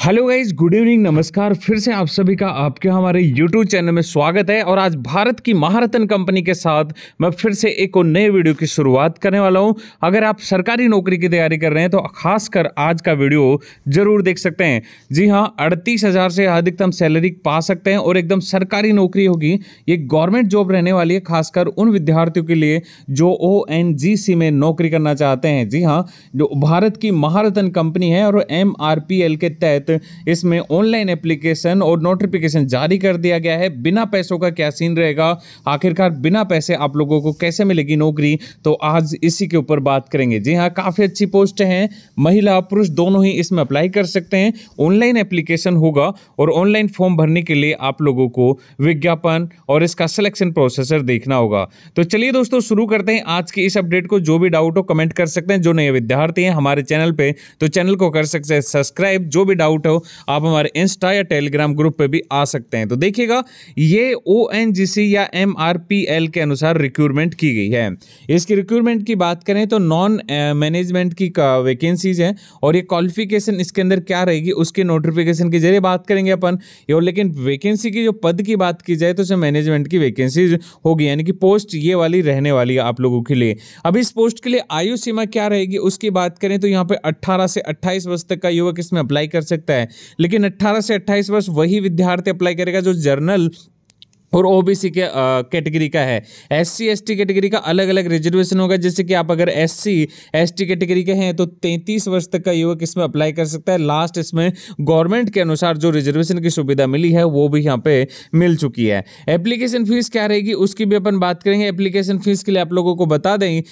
hello guys good evening नमस्कार फिर से आप सभी का आपके हमारे यूट्यूब चैनल में स्वागत है और आज भारत की महारतन कंपनी के साथ मैं फिर से एक और नए वीडियो की शुरुआत करने वाला हूं अगर आप सरकारी नौकरी की तैयारी कर रहे हैं तो खासकर आज का वीडियो जरूर देख सकते हैं जी हाँ अड़तीस हज़ार से अधिकतम सैलरी पा सकते हैं और एकदम सरकारी नौकरी होगी ये गवर्नमेंट जॉब रहने वाली है खासकर उन विद्यार्थियों के लिए जो ओ में नौकरी करना चाहते हैं जी हाँ जो भारत की महारतन कंपनी है और एम के तहत तहत इसमें ऑनलाइन एप्लीकेशन और नोटिफिकेशन जारी कर दिया गया है बिना पैसों का क्या सीन रहेगा आखिरकार बिना पैसे आप लोगों को कैसे मिलेगी नौकरी तो आज इसी के ऊपर बात करेंगे जी हाँ काफ़ी अच्छी पोस्ट हैं महिला पुरुष दोनों ही इसमें अप्लाई कर सकते हैं ऑनलाइन एप्लीकेशन होगा और ऑनलाइन फॉर्म भरने के लिए आप लोगों को विज्ञापन और इसका सिलेक्शन प्रोसेसर देखना होगा तो चलिए दोस्तों शुरू करते हैं आज की इस अपडेट को जो भी डाउट हो कमेंट कर सकते हैं जो नए विद्यार्थी हैं हमारे चैनल पर तो चैनल को कर सकते हैं सब्सक्राइब जो भी डाउट डाउट हो आप हमारे इंस्टा या टेलीग्राम ग्रुप पर भी आ सकते हैं तो देखिएगा ये ओ या एम के अनुसार रिक्रूटमेंट की गई है इसकी रिक्रूटमेंट की बात करें तो नॉन मैनेजमेंट की वैकेंसीज हैं और ये क्वालिफिकेशन इसके अंदर क्या रहेगी उसके नोटिफिकेशन के जरिए बात करेंगे अपन ये और लेकिन वैकेंसी की जो पद की बात की जाए तो उसमें मैनेजमेंट की वैकेंसीज होगी यानी कि पोस्ट ये वाली रहने वाली है आप लोगों के लिए अब इस पोस्ट के लिए आयु सीमा क्या रहेगी उसकी बात करें तो यहाँ पर अट्ठारह से अट्ठाईस वर्ष तक का युवक इसमें अप्लाई कर सकते सकता है लेकिन अट्ठारह से 28 वर्ष वही विद्यार्थी अप्लाई करेगा जो जर्नल और ओबीसी के कैटेगरी का है एससी एसटी कैटेगरी का अलग अलग रिजर्वेशन होगा जैसे कि आप अगर एससी एसटी कैटेगरी के हैं तो 33 वर्ष तक का युवक इसमें अप्लाई कर सकता है लास्ट इसमें गवर्नमेंट के अनुसार जो रिजर्वेशन की सुविधा मिली है वो भी यहाँ पे मिल चुकी है एप्लीकेशन फीस क्या रहेगी उसकी भी अपन बात करेंगे एप्लीकेशन फीस के लिए आप लोगों को बता दें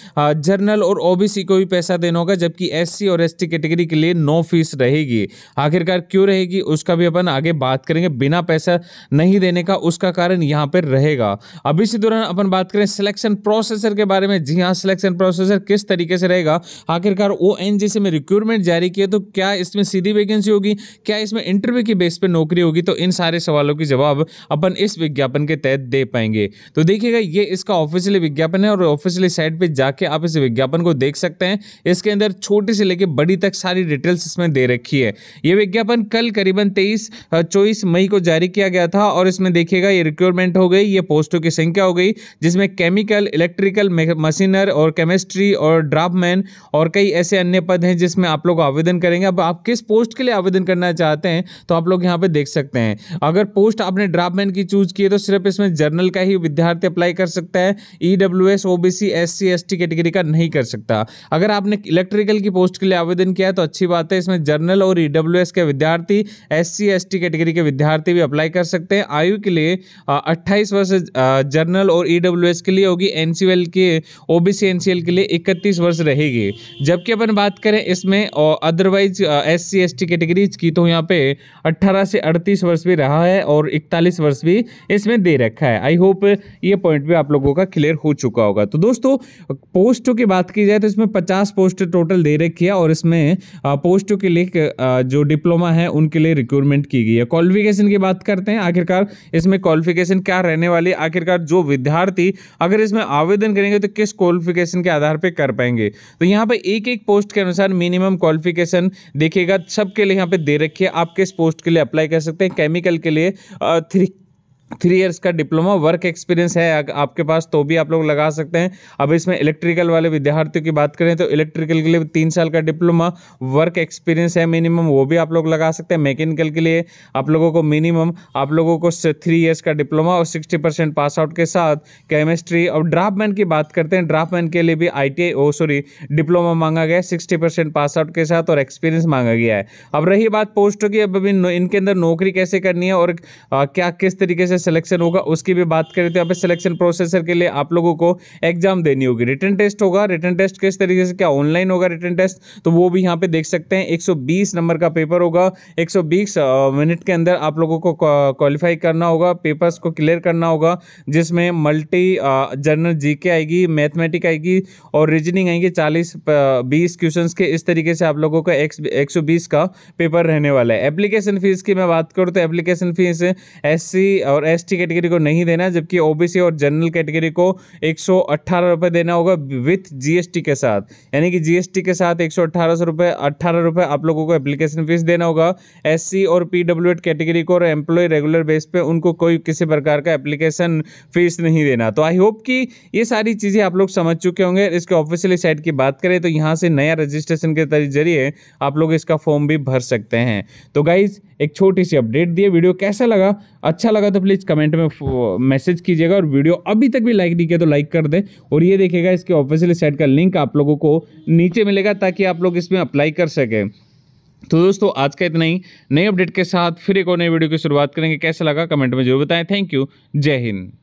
जर्नल और ओ को भी पैसा देना होगा जबकि एस और एस कैटेगरी के लिए नो फीस रहेगी आखिरकार क्यों रहेगी उसका भी अपन आगे बात करेंगे बिना पैसा नहीं देने का उसका कारण यहाँ पर रहेगा अब इसी दौरान अपन बात करें सिलेक्शन प्रोसेसर के बारे में जी हाँ सिलेक्शन प्रोसेसर किस तरीके से रहेगा आखिरकार ओ एन जी से में रिक्रूटमेंट जारी किए तो क्या इसमें सीधी वैकेंसी होगी क्या इसमें इंटरव्यू की बेस पर नौकरी होगी तो इन सारे सवालों के जवाब अपन इस विज्ञापन के तहत दे पाएंगे तो देखिएगा ये इसका ऑफिशियली विज्ञापन है और ऑफिशियली साइट पर जाके आप इस विज्ञापन को देख सकते हैं इसके अंदर छोटे से लेकर बड़ी तक सारी डिटेल्स इसमें दे रखी है ये विज्ञापन कल करीबन तेईस चौबीस मई को जारी किया गया था और इसमें देखिएगा ये रिक्रूटमेंट डिपार्टमेंट हो गई ये पोस्टों की संख्या हो गई जिसमें केमिकल इलेक्ट्रिकल मशीनर और केमिस्ट्री और ड्राफ्टमैन और कई ऐसे अन्य पद हैं जिसमें आप लोग आवेदन करेंगे अब आप किस पोस्ट के लिए आवेदन करना चाहते हैं तो आप लोग यहाँ पर देख सकते हैं अगर पोस्ट आपने ड्राफ्टमैन की चूज की है तो सिर्फ इसमें जर्नल का ही विद्यार्थी अप्लाई कर सकता है E W S O B C S C S T category का नहीं कर सकता अगर आपने इलेक्ट्रिकल की पोस्ट के लिए आवेदन किया तो अच्छी बात है इसमें जर्नल और ई डब्ल्यू एस के विद्यार्थी S C S T category के विद्यार्थी भी अप्लाई कर सकते हैं आयु के लिए अट्ठाईस वर्ष जर्नल और ई e के लिए होगी एन के ओ बी के लिए इकतीस वर्ष रहेगी जबकि अपन बात करें इसमें और otherwise S C S T categories की तो यहाँ पे 18 से 38 वर्ष भी रहा है और 41 वर्ष भी इसमें दे रखा है आई होप ये पॉइंट भी आप लोगों का क्लियर हो चुका होगा तो दोस्तों पोस्टों की बात की जाए तो इसमें पचास पोस्ट टोटल दे रखी है और इसमें पोस्टों के लिए जो डिप्लोमा है उनके लिए रिक्रूटमेंट की गई है क्वालिफिकेशन की बात करते हैं आखिरकार इसमें क्वालिफिकेशन क्वालिफिकेशन क्या रहने वाली आखिरकार जो विद्यार्थी अगर इसमें आवेदन करेंगे तो किस क्वालिफिकेशन के आधार पर कर पाएंगे तो यहाँ पर एक एक पोस्ट के अनुसार मिनिमम क्वालिफिकेशन देखिएगा सबके लिए यहाँ पे दे रखिए आप किस पोस्ट के लिए अप्लाई कर सकते हैं केमिकल के लिए थ्री थ्री इयर्स का डिप्लोमा वर्क एक्सपीरियंस है आपके पास तो भी आप लोग लगा सकते हैं अब इसमें इलेक्ट्रिकल वाले विद्यार्थियों की बात करें तो इलेक्ट्रिकल के लिए तीन साल का डिप्लोमा वर्क एक्सपीरियंस है मिनिमम वो भी आप लोग लगा सकते हैं मैकेनिकल के लिए आप लोगों को मिनिमम आप लोगों को थ्री ईयर्स का डिप्लोमा और सिक्सटी परसेंट पास आउट के साथ केमिस्ट्री और ड्राफ्टमैन की बात करते हैं ड्राफ्टमैन के लिए भी आई ओ सॉरी डिप्लोमा मांगा गया है सिक्सटी परसेंट पास आउट के साथ और एक्सपीरियंस मांगा गया है अब रही बात पोस्टों की अब अभी इनके अंदर नौकरी कैसे करनी है और क्या किस तरीके से सिलेक्शन होगा उसकी भी बात करें तो यहाँ पे सिलेक्शन प्रोसेसर के लिए आप लोगों को एग्जाम देनी होगी रिटर्न टेस्ट होगा रिटर्न टेस्ट किस तरीके से क्या ऑनलाइन होगा रिटर्न टेस्ट तो वो भी यहाँ पे देख सकते हैं एक नंबर का पेपर होगा एक मिनट के अंदर आप लोगों को क्वालिफाई करना होगा पेपर्स को क्लियर करना होगा जिसमें मल्टी जनरल जी आएगी मैथमेटिक आएगी और रीजनिंग आएगी चालीस बीस क्वेश्चन के इस तरीके से आप लोगों का एक सौ का पेपर रहने वाला है एप्लीकेशन फीस की मैं बात करूँ तो एप्लीकेशन फीस एससी और एसटी कैटेगरी को नहीं देना है जबकि ओबीसी और जनरल कैटेगरी को एक रुपए देना होगा विथ जीएसटी के साथ यानी कि जीएसटी के साथ एक सौ रुपए अट्ठारह रुपए आप लोगों को एप्लीकेशन फीस देना होगा एससी और पीडब्ल्यू कैटेगरी को और एम्प्लॉय रेगुलर बेस पे उनको कोई किसी प्रकार का एप्लीकेशन फीस नहीं देना तो आई होप कि ये सारी चीज़ें आप लोग समझ चुके होंगे इसके ऑफिशियल साइट की बात करें तो यहाँ से नया रजिस्ट्रेशन के जरिए आप लोग इसका फॉर्म भी भर सकते हैं तो गाइज एक छोटी सी अपडेट दिए वीडियो कैसा लगा अच्छा लगा तो प्लीज़ प्लीज़ कमेंट में मैसेज कीजिएगा और वीडियो अभी तक भी लाइक नहीं किया तो लाइक कर दें और ये देखिएगा इसके ऑफिशियल साइट का लिंक आप लोगों को नीचे मिलेगा ताकि आप लोग इसमें अप्लाई कर सकें तो दोस्तों आज का इतना ही नए अपडेट के साथ फिर एक और नई वीडियो की शुरुआत करेंगे कैसा लगा कमेंट में जरूर बताएं थैंक यू जय हिंद